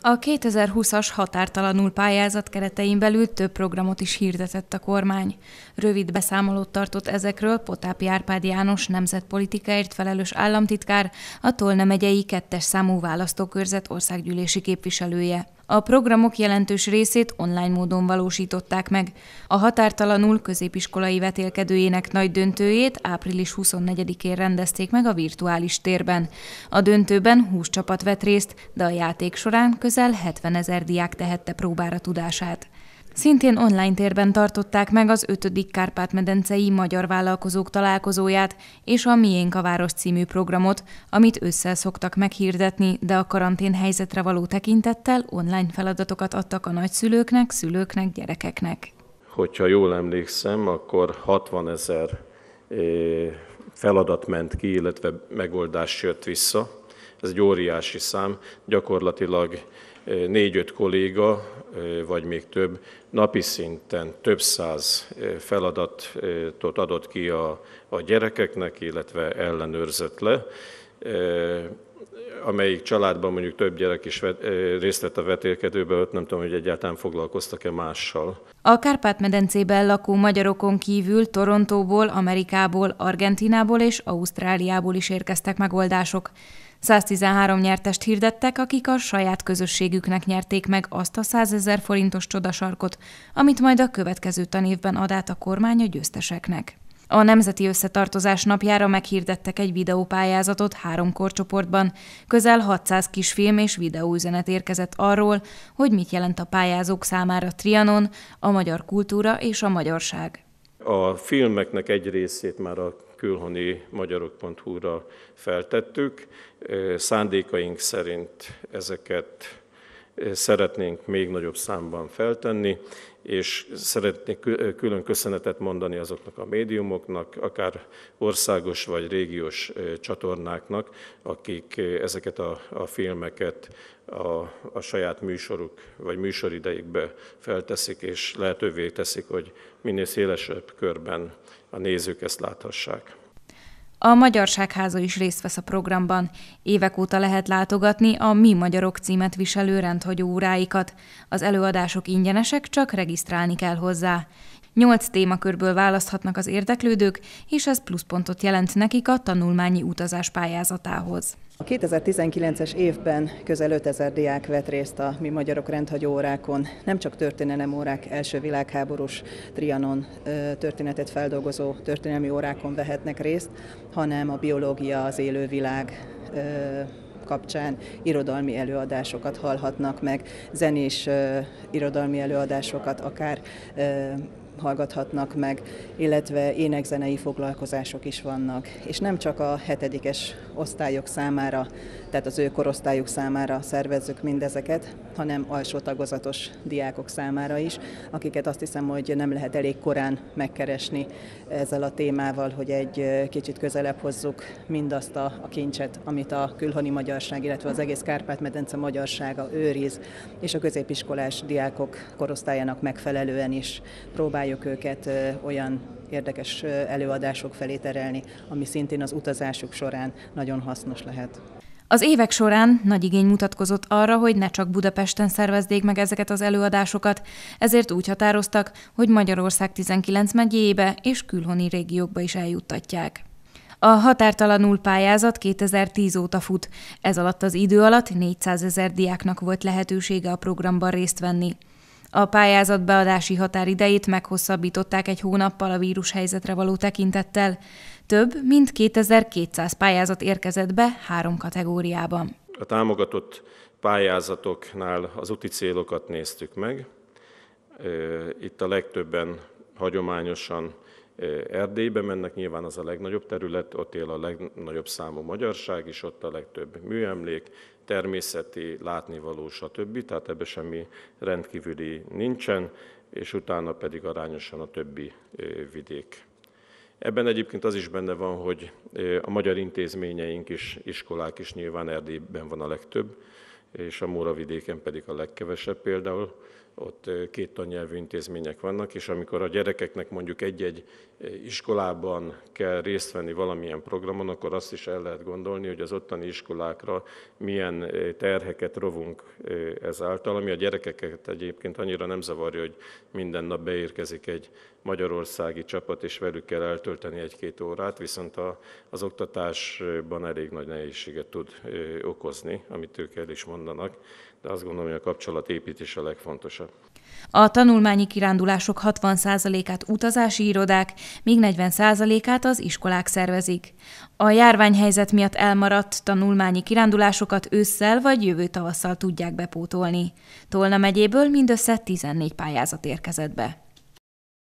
A 2020-as határtalanul pályázat keretein belül több programot is hirdetett a kormány. Rövid beszámolót tartott ezekről Potápi Árpád János nemzetpolitikáért felelős államtitkár, a Tolna megyei kettes számú választókörzet országgyűlési képviselője. A programok jelentős részét online módon valósították meg. A határtalanul középiskolai vetélkedőjének nagy döntőjét április 24-én rendezték meg a virtuális térben. A döntőben 20 csapat vett részt, de a játék során közel 70 ezer diák tehette próbára tudását szintén online térben tartották meg az 5. Kárpát-medencei magyar vállalkozók találkozóját és a Miénk a Város című programot, amit ősszel szoktak meghirdetni, de a karantén helyzetre való tekintettel online feladatokat adtak a nagyszülőknek, szülőknek, gyerekeknek. Hogyha jól emlékszem, akkor 60 ezer eh, feladat ment ki, illetve megoldás jött vissza. Ez egy óriási szám, gyakorlatilag négy-öt kolléga, vagy még több, napi szinten több száz feladatot adott ki a, a gyerekeknek, illetve ellenőrzött le amelyik családban mondjuk több gyerek is vet, részt vett a vetélkedőben, ott nem tudom, hogy egyáltalán foglalkoztak-e mással. A Kárpát-medencében lakó magyarokon kívül Torontóból, Amerikából, Argentinából és Ausztráliából is érkeztek megoldások. 113 nyertest hirdettek, akik a saját közösségüknek nyerték meg azt a 100 ezer forintos csodasarkot, amit majd a következő tanévben ad át a kormány a győzteseknek. A Nemzeti Összetartozás napjára meghirdettek egy videópályázatot három korcsoportban. Közel 600 kisfilm és videóüzenet érkezett arról, hogy mit jelent a pályázók számára Trianon, a magyar kultúra és a magyarság. A filmeknek egy részét már a külhoni magyarok.hu-ra feltettük. Szándékaink szerint ezeket szeretnénk még nagyobb számban feltenni, és szeretnék külön köszönetet mondani azoknak a médiumoknak, akár országos vagy régiós csatornáknak, akik ezeket a, a filmeket a, a saját műsoruk vagy műsorideikbe felteszik, és lehetővé teszik, hogy minél szélesebb körben a nézők ezt láthassák. A magyar Magyarságháza is részt vesz a programban. Évek óta lehet látogatni a Mi Magyarok címet viselő rendhagyó óráikat. Az előadások ingyenesek, csak regisztrálni kell hozzá. Nyolc témakörből választhatnak az érdeklődők, és ez pluszpontot jelent nekik a tanulmányi utazás pályázatához. A 2019-es évben közel 5000 diák vett részt a Mi Magyarok rendhagyó órákon, nem csak történelem órák, első világháborús Trianon történetet feldolgozó történelmi órákon vehetnek részt, hanem a biológia, az élővilág kapcsán irodalmi előadásokat hallhatnak meg, zenés irodalmi előadásokat, akár hallgathatnak meg, illetve énekzenei foglalkozások is vannak. És nem csak a hetedikes osztályok számára, tehát az ő korosztályuk számára szervezzük mindezeket, hanem alsó tagozatos diákok számára is, akiket azt hiszem, hogy nem lehet elég korán megkeresni ezzel a témával, hogy egy kicsit közelebb hozzuk mindazt a, a kincset, amit a külhoni magyarság, illetve az egész Kárpát-medence magyarsága őriz, és a középiskolás diákok korosztályának megfelelően is próbálja próbáljuk őket olyan érdekes előadások felé terelni, ami szintén az utazásuk során nagyon hasznos lehet. Az évek során nagy igény mutatkozott arra, hogy ne csak Budapesten szervezdék meg ezeket az előadásokat, ezért úgy határoztak, hogy Magyarország 19 megyébe és külhoni régiókba is eljuttatják. A határtalanul pályázat 2010 óta fut, ez alatt az idő alatt 400 ezer diáknak volt lehetősége a programban részt venni. A pályázat beadási határidejét meghosszabbították egy hónappal a vírushelyzetre való tekintettel. Több mint 2200 pályázat érkezett be három kategóriában. A támogatott pályázatoknál az úti célokat néztük meg. Itt a legtöbben hagyományosan Erdélybe mennek, nyilván az a legnagyobb terület, ott él a legnagyobb számú magyarság, és ott a legtöbb műemlék, természeti, látnivaló, stb. Tehát ebbe semmi rendkívüli nincsen, és utána pedig arányosan a többi vidék. Ebben egyébként az is benne van, hogy a magyar intézményeink is, iskolák is nyilván Erdélyben van a legtöbb, és a Móra vidéken pedig a legkevesebb például, ott két tannyelvű intézmények vannak, és amikor a gyerekeknek mondjuk egy-egy iskolában kell részt venni valamilyen programon, akkor azt is el lehet gondolni, hogy az ottani iskolákra milyen terheket rovunk ezáltal, ami a gyerekeket egyébként annyira nem zavarja, hogy minden nap beérkezik egy magyarországi csapat, és velük kell eltölteni egy-két órát, viszont az oktatásban elég nagy nehézséget tud okozni, amit ők el is mondani mondanak, de azt gondolom, hogy a kapcsolatépítés a legfontosabb. A tanulmányi kirándulások 60%-át utazási irodák, míg 40%-át az iskolák szervezik. A járványhelyzet miatt elmaradt tanulmányi kirándulásokat ősszel vagy jövő tavasszal tudják bepótolni. Tolna megyéből mindössze 14 pályázat érkezett be.